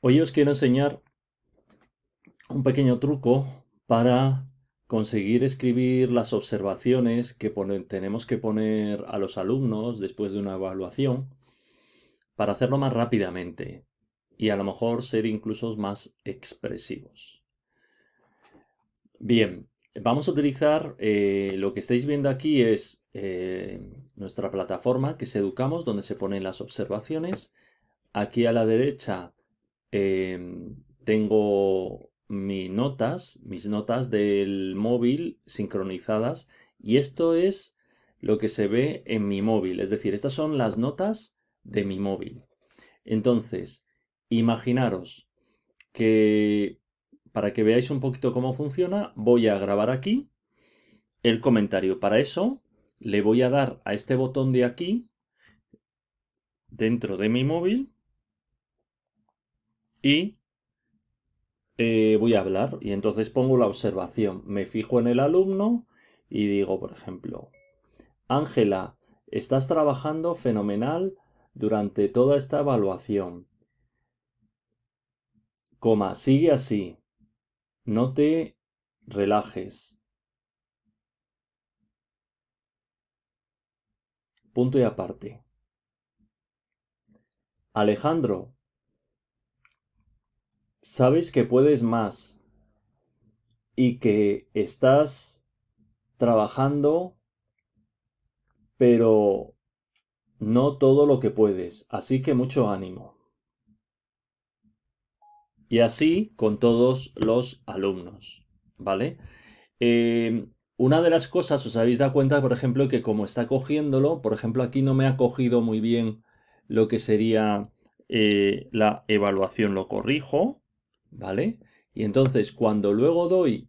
Hoy os quiero enseñar un pequeño truco para conseguir escribir las observaciones que tenemos que poner a los alumnos después de una evaluación para hacerlo más rápidamente y a lo mejor ser incluso más expresivos. Bien, vamos a utilizar eh, lo que estáis viendo aquí es eh, nuestra plataforma que es Educamos, donde se ponen las observaciones. Aquí a la derecha Em, tengo mis notas, mis notas del móvil sincronizadas y esto es lo que se ve en mi móvil. Es decir, estas son las notas de mi móvil. Entonces, imaginaros que para que veáis un poquito cómo funciona, voy a grabar aquí el comentario. Para eso le voy a dar a este botón de aquí dentro de mi móvil y eh, voy a hablar y entonces pongo la observación. Me fijo en el alumno y digo, por ejemplo, Ángela, estás trabajando fenomenal durante toda esta evaluación. Coma, sigue así. No te relajes. Punto y aparte. Alejandro, sabes que puedes más y que estás trabajando, pero no todo lo que puedes, así que mucho ánimo. Y así con todos los alumnos, ¿vale? Eh, una de las cosas, os habéis dado cuenta, por ejemplo, que como está cogiéndolo, por ejemplo, aquí no me ha cogido muy bien lo que sería eh, la evaluación, lo corrijo, ¿vale? Y entonces cuando luego doy,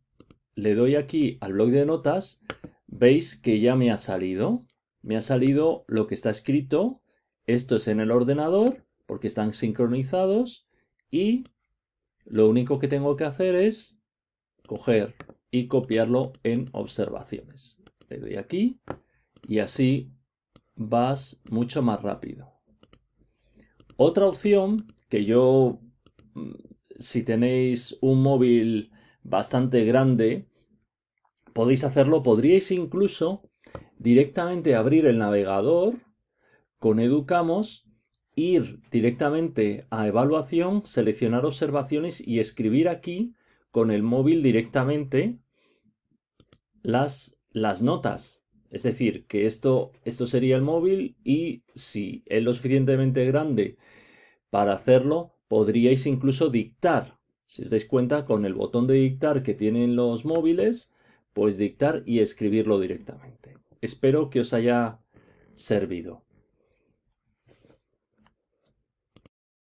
le doy aquí al blog de notas, veis que ya me ha salido. Me ha salido lo que está escrito. Esto es en el ordenador, porque están sincronizados. Y lo único que tengo que hacer es coger y copiarlo en observaciones. Le doy aquí y así vas mucho más rápido. Otra opción que yo mm, si tenéis un móvil bastante grande, podéis hacerlo. Podríais incluso directamente abrir el navegador con Educamos, ir directamente a evaluación, seleccionar observaciones y escribir aquí con el móvil directamente las, las notas. Es decir, que esto, esto sería el móvil y si es lo suficientemente grande para hacerlo, podríais incluso dictar. Si os dais cuenta, con el botón de dictar que tienen los móviles, pues dictar y escribirlo directamente. Espero que os haya servido.